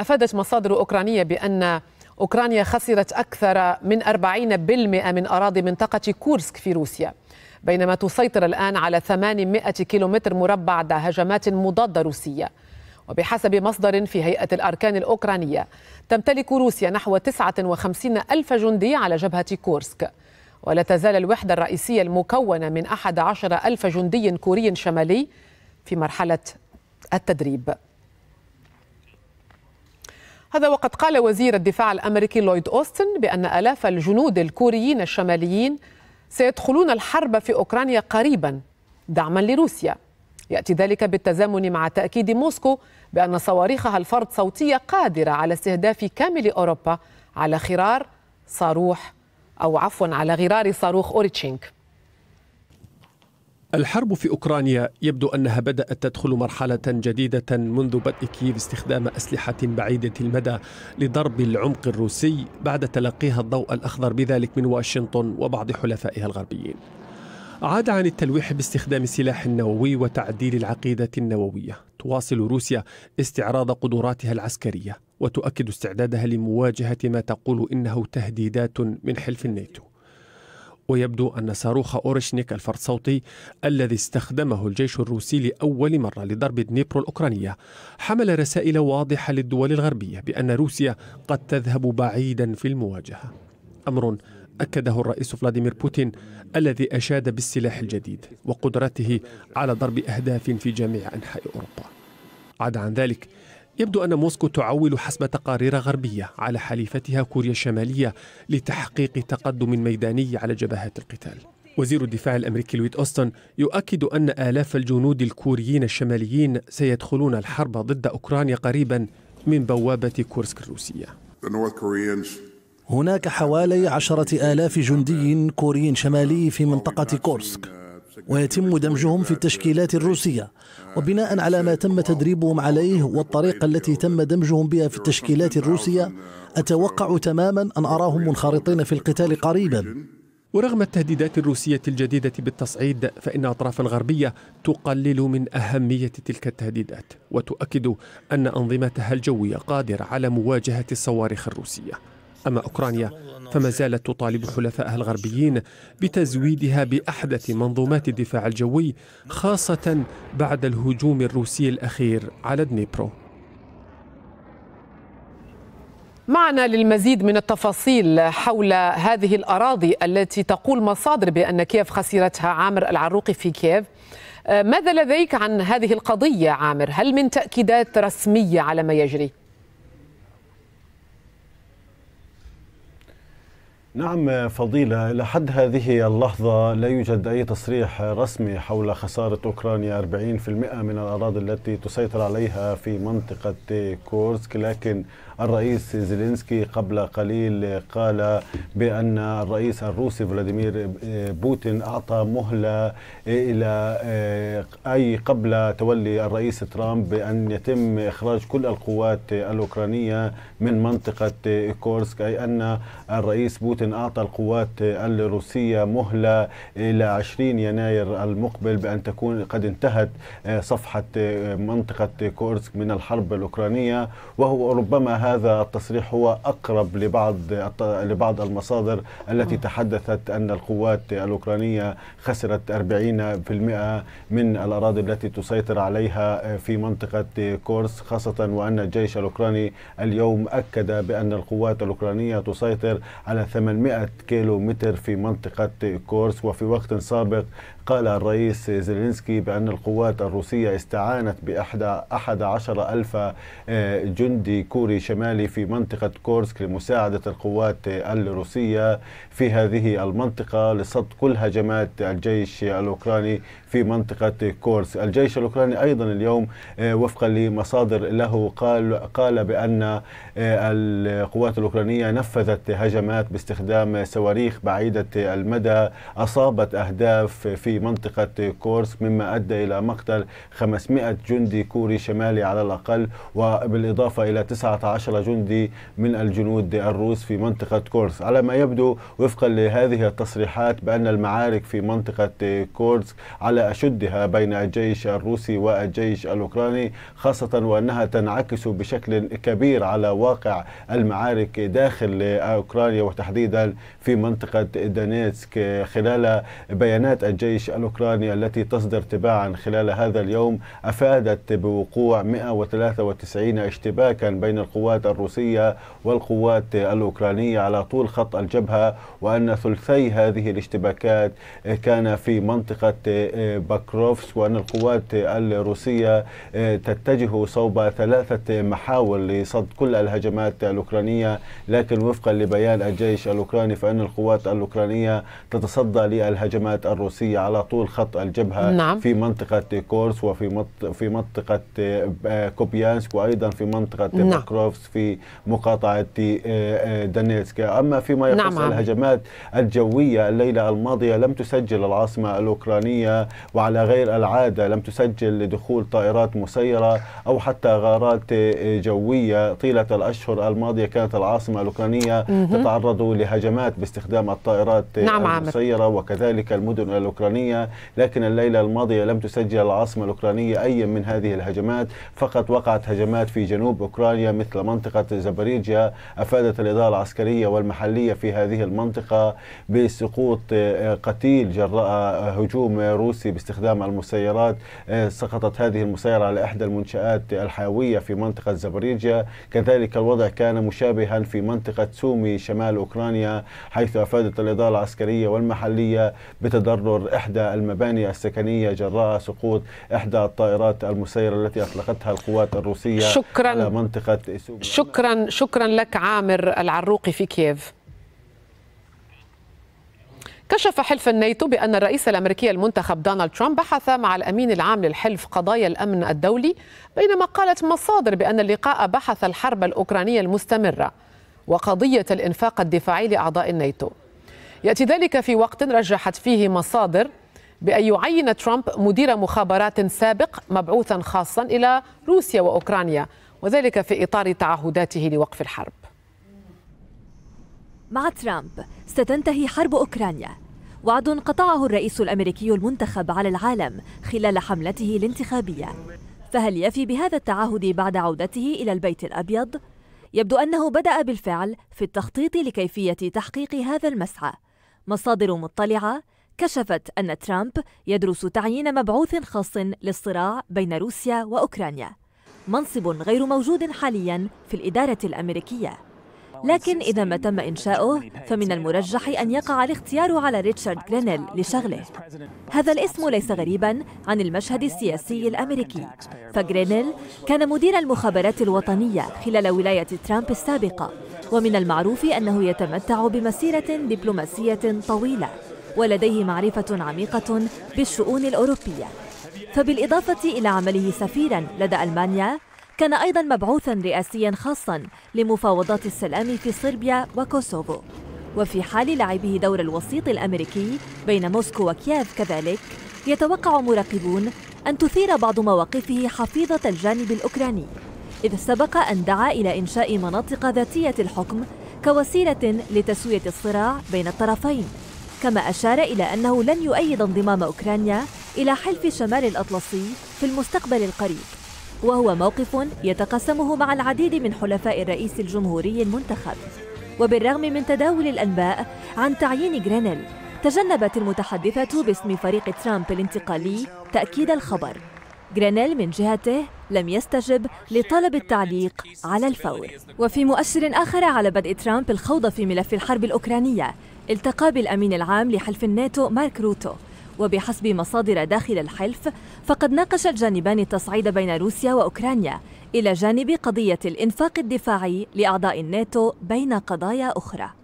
أفادت مصادر أوكرانية بأن أوكرانيا خسرت أكثر من 40% من أراضي منطقة كورسك في روسيا بينما تسيطر الآن على 800 كيلومتر مربع بعد هجمات مضادة روسية وبحسب مصدر في هيئة الأركان الأوكرانية تمتلك روسيا نحو 59 ألف جندي على جبهة كورسك ولا تزال الوحدة الرئيسية المكونة من 11 ألف جندي كوري شمالي في مرحلة التدريب هذا وقد قال وزير الدفاع الامريكي لويد اوستن بان الاف الجنود الكوريين الشماليين سيدخلون الحرب في اوكرانيا قريبا دعما لروسيا ياتي ذلك بالتزامن مع تاكيد موسكو بان صواريخها الفرد صوتيه قادره على استهداف كامل اوروبا على خرار صاروخ او عفوا على غرار صاروخ اوريتشينك الحرب في أوكرانيا يبدو أنها بدأت تدخل مرحلة جديدة منذ بدء كييف استخدام أسلحة بعيدة المدى لضرب العمق الروسي بعد تلقيها الضوء الأخضر بذلك من واشنطن وبعض حلفائها الغربيين. عاد عن التلويح باستخدام السلاح النووي وتعديل العقيدة النووية. تواصل روسيا استعراض قدراتها العسكرية وتؤكد استعدادها لمواجهة ما تقول إنه تهديدات من حلف الناتو. ويبدو أن صاروخ أورشنيك الفرصوتي الذي استخدمه الجيش الروسي لأول مرة لضرب دنيبرو الأوكرانية حمل رسائل واضحة للدول الغربية بأن روسيا قد تذهب بعيدا في المواجهة أمر أكده الرئيس فلاديمير بوتين الذي أشاد بالسلاح الجديد وقدرته على ضرب أهداف في جميع أنحاء أوروبا عدا عن ذلك يبدو أن موسكو تعول حسب تقارير غربية على حليفتها كوريا الشمالية لتحقيق تقدم ميداني على جبهات القتال وزير الدفاع الامريكي لويد اوستن يؤكد ان الاف الجنود الكوريين الشماليين سيدخلون الحرب ضد اوكرانيا قريبا من بوابه كورسك الروسيه. هناك حوالي عشرة آلاف جندي كوري شمالي في منطقة كورسك ويتم دمجهم في التشكيلات الروسية وبناء على ما تم تدريبهم عليه والطريقة التي تم دمجهم بها في التشكيلات الروسية أتوقع تماما أن أراهم منخرطين في القتال قريبا ورغم التهديدات الروسية الجديدة بالتصعيد فإن اطراف الغربيه تقلل من أهمية تلك التهديدات وتؤكد أن أنظمتها الجوية قادرة على مواجهة الصواريخ الروسية أما أوكرانيا فما زالت تطالب حلفائها الغربيين بتزويدها بأحدث منظومات الدفاع الجوي خاصة بعد الهجوم الروسي الأخير على دنيبرو معنا للمزيد من التفاصيل حول هذه الأراضي التي تقول مصادر بأن كييف خسرتها عامر العروقي في كييف آه، ماذا لديك عن هذه القضية عامر؟ هل من تأكيدات رسمية على ما يجري؟ نعم فضيلة لحد هذه اللحظة لا يوجد أي تصريح رسمي حول خسارة أوكرانيا 40% من الأراضي التي تسيطر عليها في منطقة كورسك لكن الرئيس زيلينسكي قبل قليل قال بأن الرئيس الروسي فلاديمير بوتين أعطى مهلة إلى آه، أي قبل تولي الرئيس ترامب بأن يتم إخراج كل القوات الأوكرانية من منطقة كورسك أي أن الرئيس بوتين بايدن أعطى القوات الروسية مهلة إلى 20 يناير المقبل بأن تكون قد انتهت آه، صفحة آه، منطقة كورسك من الحرب الأوكرانية وهو ربما هذا التصريح هو أقرب لبعض لبعض المصادر التي تحدثت أن القوات الأوكرانية خسرت 40% من الأراضي التي تسيطر عليها آه، في منطقة كورس خاصة وأن الجيش الأوكراني اليوم أكد بأن القوات الأوكرانية تسيطر على 800 كيلو متر في منطقة كورس وفي وقت سابق قال الرئيس زيلينسكي بأن القوات الروسية استعانت بأحد أحد عشر ألف آه، جندي كوري شمالي في منطقة كورسك لمساعدة القوات الروسية في هذه المنطقة لصد كل هجمات الجيش الأوكراني في منطقة كورس الجيش الأوكراني أيضا اليوم آه، وفقا لمصادر له قال, قال بأن آه، القوات الأوكرانية نفذت هجمات باستخدام باستخدام صواريخ بعيدة المدى أصابت أهداف في منطقة كورس مما أدى إلى مقتل 500 جندي كوري شمالي على الأقل وبالإضافة إلى 19 جندي من الجنود الروس في منطقة كورس على ما يبدو وفقا لهذه التصريحات بأن المعارك في منطقة كورس على أشدها بين الجيش الروسي والجيش الأوكراني خاصة وأنها تنعكس بشكل كبير على واقع المعارك داخل أوكرانيا وتحديدا تحديدا في منطقة دانيتسك خلال بيانات الجيش الأوكراني التي تصدر تباعا خلال هذا اليوم أفادت بوقوع 193 اشتباكا بين القوات الروسية والقوات الأوكرانية على طول خط الجبهة وأن ثلثي هذه الاشتباكات كان في منطقة باكروفس وأن القوات الروسية تتجه صوب ثلاثة محاور لصد كل الهجمات الأوكرانية لكن وفقا لبيان الجيش الأوكراني فإن القوات الأوكرانية تتصدى للهجمات الروسية على طول خط الجبهة نعم. في منطقة كورس وفي في منطقة آه، كوبيانسك وأيضا في منطقة نعم. بكروفس في مقاطعة آه، آه، دانيتسك أما فيما يخص نعم. الهجمات الجوية الليلة الماضية لم تسجل العاصمة الأوكرانية وعلى غير العادة لم تسجل لدخول طائرات مسيرة أو حتى غارات جوية طيلة الأشهر الماضية كانت العاصمة الأوكرانية تتعرض هجمات باستخدام الطائرات نعم المسيرة عمر. وكذلك المدن الأوكرانية لكن الليلة الماضية لم تسجل العاصمة الأوكرانية أي من هذه الهجمات فقط وقعت هجمات في جنوب أوكرانيا مثل منطقة زبريجيا أفادت الإدارة العسكرية والمحلية في هذه المنطقة بسقوط آه، قتيل جراء هجوم روسي باستخدام المسيرات آه، سقطت هذه المسيرة على إحدى المنشآت الحيوية في منطقة زبريجيا كذلك الوضع كان مشابها في منطقة سومي شمال أوكرانيا سوريا حيث أفادت الإدارة العسكرية والمحلية بتضرر إحدى المباني السكنية جراء سقوط إحدى الطائرات المسيرة التي أطلقتها القوات الروسية شكرا على منطقة إسوب شكرا شكرا لك عامر العروقي في كييف كشف حلف الناتو بأن الرئيس الأمريكي المنتخب دونالد ترامب بحث مع الأمين العام للحلف قضايا الأمن الدولي بينما قالت مصادر بأن اللقاء بحث الحرب الأوكرانية المستمرة وقضية الإنفاق الدفاعي لأعضاء الناتو يأتي ذلك في وقت رجحت فيه مصادر بأن يعين ترامب مدير مخابرات سابق مبعوثا خاصا إلى روسيا وأوكرانيا وذلك في إطار تعهداته لوقف الحرب مع ترامب ستنتهي حرب أوكرانيا وعد قطعه الرئيس الأمريكي المنتخب على العالم خلال حملته الانتخابية فهل يفي بهذا التعهد بعد عودته إلى البيت الأبيض؟ يبدو أنه بدأ بالفعل في التخطيط لكيفية تحقيق هذا المسعى مصادر مطلعة كشفت أن ترامب يدرس تعيين مبعوث خاص للصراع بين روسيا وأوكرانيا منصب غير موجود حاليا في الإدارة الأمريكية لكن إذا ما تم إنشاؤه فمن المرجح أن يقع الاختيار على ريتشارد غرينيل لشغله هذا الاسم ليس غريبا عن المشهد السياسي الأمريكي فغرينيل كان مدير المخابرات الوطنية خلال ولاية ترامب السابقة ومن المعروف أنه يتمتع بمسيرة دبلوماسية طويلة ولديه معرفة عميقة بالشؤون الأوروبية فبالإضافة إلى عمله سفيراً لدى ألمانيا كان أيضا مبعوثا رئاسيا خاصا لمفاوضات السلام في صربيا وكوسوفو وفي حال لعبه دور الوسيط الأمريكي بين موسكو وكييف كذلك يتوقع مراقبون أن تثير بعض مواقفه حفيظة الجانب الأوكراني إذ سبق أن دعا إلى إنشاء مناطق ذاتية الحكم كوسيلة لتسوية الصراع بين الطرفين كما أشار إلى أنه لن يؤيد انضمام أوكرانيا إلى حلف شمال الأطلسي في المستقبل القريب وهو موقف يتقاسمه مع العديد من حلفاء الرئيس الجمهوري المنتخب وبالرغم من تداول الأنباء عن تعيين جرينيل تجنبت المتحدثة باسم فريق ترامب الانتقالي تأكيد الخبر جرينيل من جهته لم يستجب لطلب التعليق على الفور وفي مؤشر آخر على بدء ترامب الخوض في ملف الحرب الأوكرانية التقى بالأمين العام لحلف الناتو مارك روتو وبحسب مصادر داخل الحلف فقد ناقش الجانبان التصعيد بين روسيا وأوكرانيا إلى جانب قضية الإنفاق الدفاعي لأعضاء الناتو بين قضايا أخرى